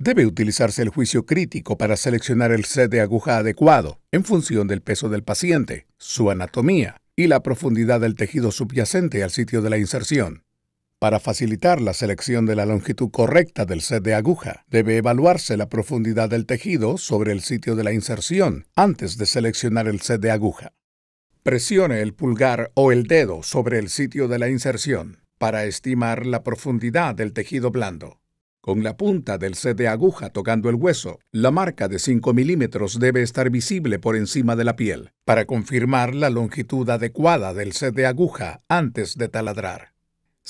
Debe utilizarse el juicio crítico para seleccionar el set de aguja adecuado en función del peso del paciente, su anatomía y la profundidad del tejido subyacente al sitio de la inserción. Para facilitar la selección de la longitud correcta del set de aguja, debe evaluarse la profundidad del tejido sobre el sitio de la inserción antes de seleccionar el set de aguja. Presione el pulgar o el dedo sobre el sitio de la inserción para estimar la profundidad del tejido blando con la punta del set de aguja tocando el hueso. La marca de 5 milímetros debe estar visible por encima de la piel para confirmar la longitud adecuada del set de aguja antes de taladrar.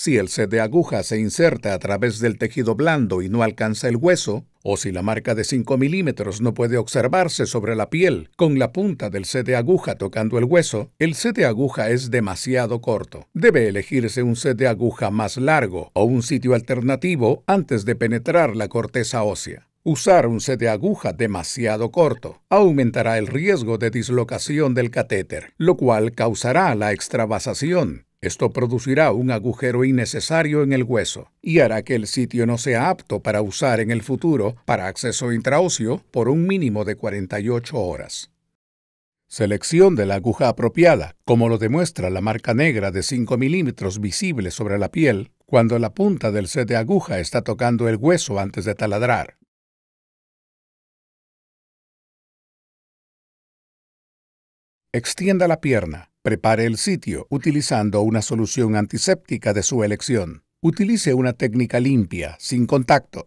Si el set de aguja se inserta a través del tejido blando y no alcanza el hueso, o si la marca de 5 milímetros no puede observarse sobre la piel con la punta del set de aguja tocando el hueso, el set de aguja es demasiado corto. Debe elegirse un set de aguja más largo o un sitio alternativo antes de penetrar la corteza ósea. Usar un set de aguja demasiado corto aumentará el riesgo de dislocación del catéter, lo cual causará la extravasación, esto producirá un agujero innecesario en el hueso y hará que el sitio no sea apto para usar en el futuro para acceso intraóseo por un mínimo de 48 horas. Selección de la aguja apropiada, como lo demuestra la marca negra de 5 milímetros visible sobre la piel cuando la punta del set de aguja está tocando el hueso antes de taladrar. Extienda la pierna. Prepare el sitio utilizando una solución antiséptica de su elección. Utilice una técnica limpia, sin contacto.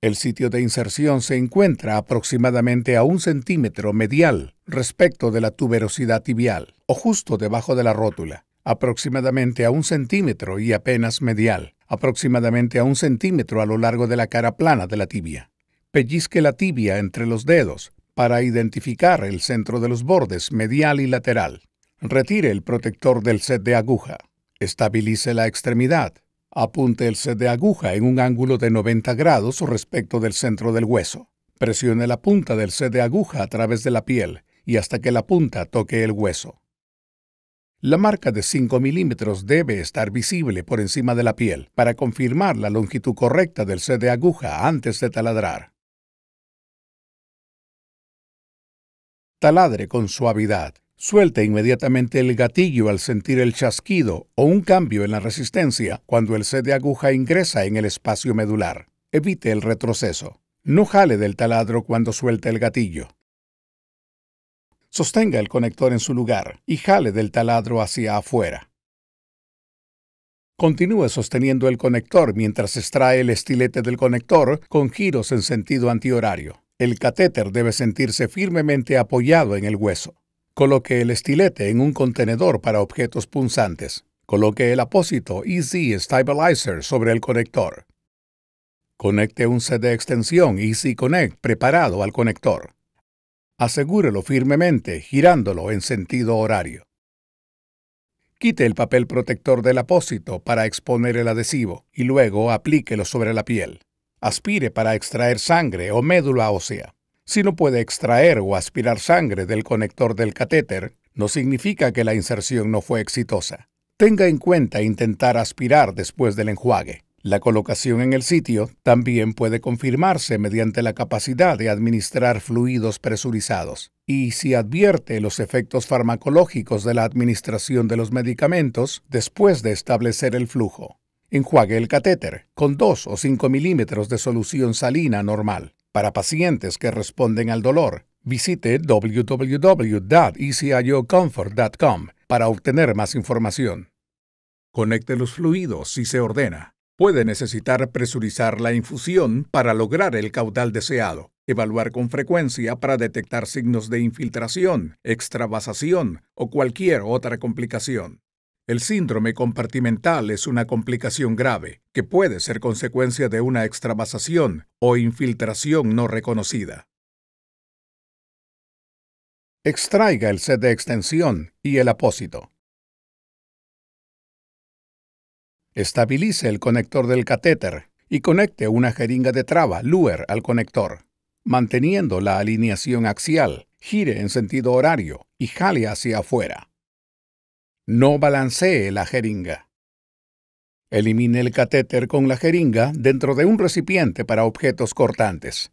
El sitio de inserción se encuentra aproximadamente a un centímetro medial respecto de la tuberosidad tibial o justo debajo de la rótula, aproximadamente a un centímetro y apenas medial, aproximadamente a un centímetro a lo largo de la cara plana de la tibia. Pellizque la tibia entre los dedos para identificar el centro de los bordes medial y lateral. Retire el protector del set de aguja. Estabilice la extremidad. Apunte el set de aguja en un ángulo de 90 grados respecto del centro del hueso. Presione la punta del set de aguja a través de la piel y hasta que la punta toque el hueso. La marca de 5 milímetros debe estar visible por encima de la piel para confirmar la longitud correcta del set de aguja antes de taladrar. Taladre con suavidad. Suelte inmediatamente el gatillo al sentir el chasquido o un cambio en la resistencia cuando el set de aguja ingresa en el espacio medular. Evite el retroceso. No jale del taladro cuando suelte el gatillo. Sostenga el conector en su lugar y jale del taladro hacia afuera. Continúe sosteniendo el conector mientras extrae el estilete del conector con giros en sentido antihorario. El catéter debe sentirse firmemente apoyado en el hueso. Coloque el estilete en un contenedor para objetos punzantes. Coloque el apósito Easy Stabilizer sobre el conector. Conecte un set de extensión Easy Connect preparado al conector. Asegúrelo firmemente girándolo en sentido horario. Quite el papel protector del apósito para exponer el adhesivo y luego aplíquelo sobre la piel aspire para extraer sangre o médula ósea. Si no puede extraer o aspirar sangre del conector del catéter, no significa que la inserción no fue exitosa. Tenga en cuenta intentar aspirar después del enjuague. La colocación en el sitio también puede confirmarse mediante la capacidad de administrar fluidos presurizados. Y si advierte los efectos farmacológicos de la administración de los medicamentos después de establecer el flujo. Enjuague el catéter con 2 o 5 milímetros de solución salina normal. Para pacientes que responden al dolor, visite www.eciocomfort.com para obtener más información. Conecte los fluidos si se ordena. Puede necesitar presurizar la infusión para lograr el caudal deseado, evaluar con frecuencia para detectar signos de infiltración, extravasación o cualquier otra complicación. El síndrome compartimental es una complicación grave que puede ser consecuencia de una extravasación o infiltración no reconocida. Extraiga el set de extensión y el apósito. Estabilice el conector del catéter y conecte una jeringa de traba Luer al conector. Manteniendo la alineación axial, gire en sentido horario y jale hacia afuera. No balancee la jeringa. Elimine el catéter con la jeringa dentro de un recipiente para objetos cortantes.